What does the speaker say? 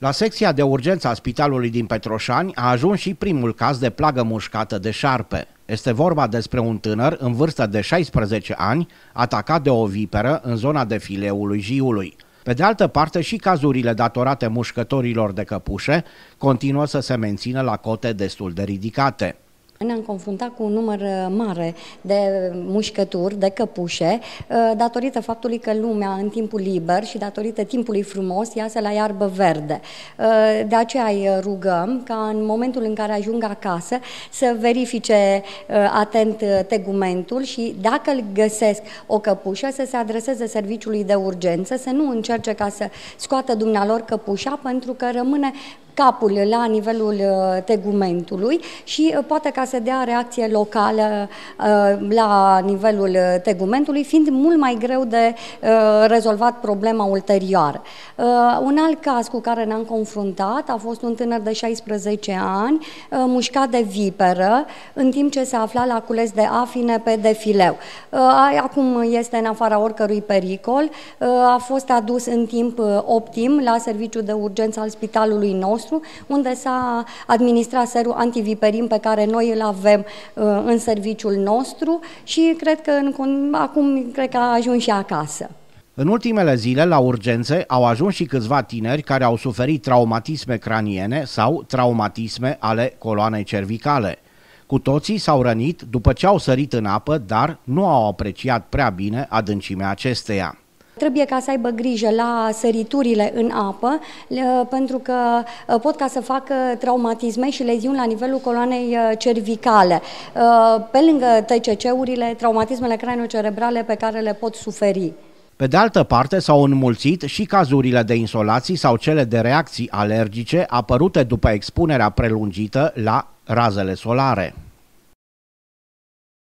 La secția de urgență a spitalului din Petroșani a ajuns și primul caz de plagă mușcată de șarpe. Este vorba despre un tânăr în vârstă de 16 ani, atacat de o viperă în zona de fileului jiului. Pe de altă parte, și cazurile datorate mușcătorilor de căpușe continuă să se mențină la cote destul de ridicate. Ne-am confruntat cu un număr uh, mare de mușcături, de căpușe, uh, datorită faptului că lumea în timpul liber și datorită timpului frumos iasă la iarbă verde. Uh, de aceea îi rugăm ca în momentul în care ajung acasă să verifice atent tegumentul și dacă îl găsesc o căpușă să se adreseze serviciului de urgență, să nu încerce ca să scoată dumnealor căpușa pentru că rămâne capul la nivelul uh, tegumentului și uh, poate ca să dea reacție locală uh, la nivelul tegumentului, fiind mult mai greu de rezolvat problema ulterioară. Un alt caz cu care ne-am confruntat a fost un tânăr de 16 ani, mușcat de viperă, în timp ce se afla la cules de afine pe defileu. Acum este în afara oricărui pericol, a fost adus în timp optim la serviciul de urgență al spitalului nostru, nostru, unde s-a administrat serul antiviperin pe care noi îl avem uh, în serviciul nostru și cred că în, acum cred că a ajuns și acasă. În ultimele zile, la urgențe, au ajuns și câțiva tineri care au suferit traumatisme craniene sau traumatisme ale coloanei cervicale. Cu toții s-au rănit după ce au sărit în apă, dar nu au apreciat prea bine adâncimea acesteia. Trebuie ca să aibă grijă la săriturile în apă, pentru că uh, pot ca să facă traumatisme și leziuni la nivelul coloanei uh, cervicale. Uh, pe lângă TCC-urile, traumatismele craniocerebrale pe care le pot suferi. Pe de altă parte, s-au înmulțit și cazurile de insolații sau cele de reacții alergice apărute după expunerea prelungită la razele solare.